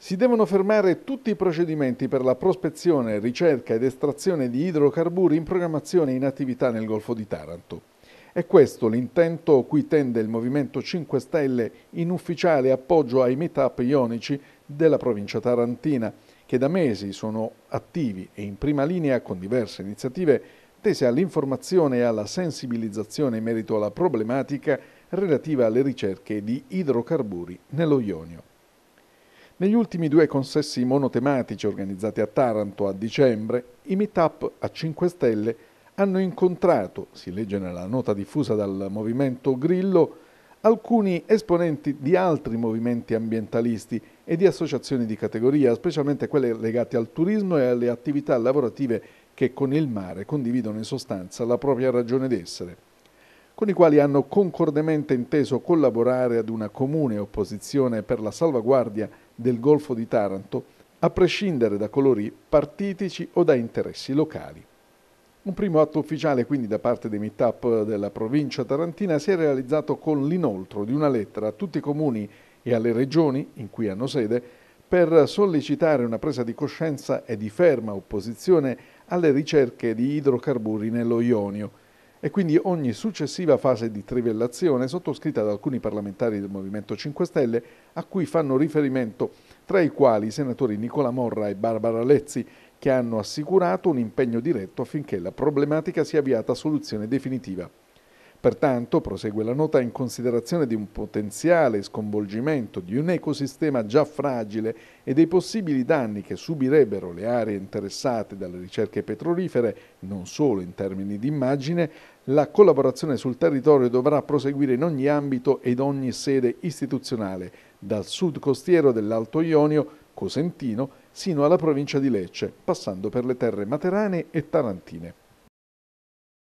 Si devono fermare tutti i procedimenti per la prospezione, ricerca ed estrazione di idrocarburi in programmazione e in attività nel Golfo di Taranto. È questo l'intento cui tende il Movimento 5 Stelle in ufficiale appoggio ai meetup ionici della provincia tarantina, che da mesi sono attivi e in prima linea con diverse iniziative tese all'informazione e alla sensibilizzazione in merito alla problematica relativa alle ricerche di idrocarburi nello Ionio. Negli ultimi due consessi monotematici organizzati a Taranto a dicembre, i meetup a 5 stelle hanno incontrato, si legge nella nota diffusa dal movimento Grillo, alcuni esponenti di altri movimenti ambientalisti e di associazioni di categoria, specialmente quelle legate al turismo e alle attività lavorative che con il mare condividono in sostanza la propria ragione d'essere con i quali hanno concordemente inteso collaborare ad una comune opposizione per la salvaguardia del Golfo di Taranto, a prescindere da colori partitici o da interessi locali. Un primo atto ufficiale quindi da parte dei meetup della provincia tarantina si è realizzato con l'inoltro di una lettera a tutti i comuni e alle regioni in cui hanno sede per sollecitare una presa di coscienza e di ferma opposizione alle ricerche di idrocarburi nello Ionio, e quindi ogni successiva fase di trivellazione sottoscritta da alcuni parlamentari del Movimento 5 Stelle a cui fanno riferimento, tra i quali i senatori Nicola Morra e Barbara Lezzi, che hanno assicurato un impegno diretto affinché la problematica sia avviata a soluzione definitiva. Pertanto, prosegue la nota, in considerazione di un potenziale sconvolgimento di un ecosistema già fragile e dei possibili danni che subirebbero le aree interessate dalle ricerche petrolifere, non solo in termini di immagine, la collaborazione sul territorio dovrà proseguire in ogni ambito ed ogni sede istituzionale, dal sud costiero dell'Alto Ionio, Cosentino, sino alla provincia di Lecce, passando per le terre materane e tarantine.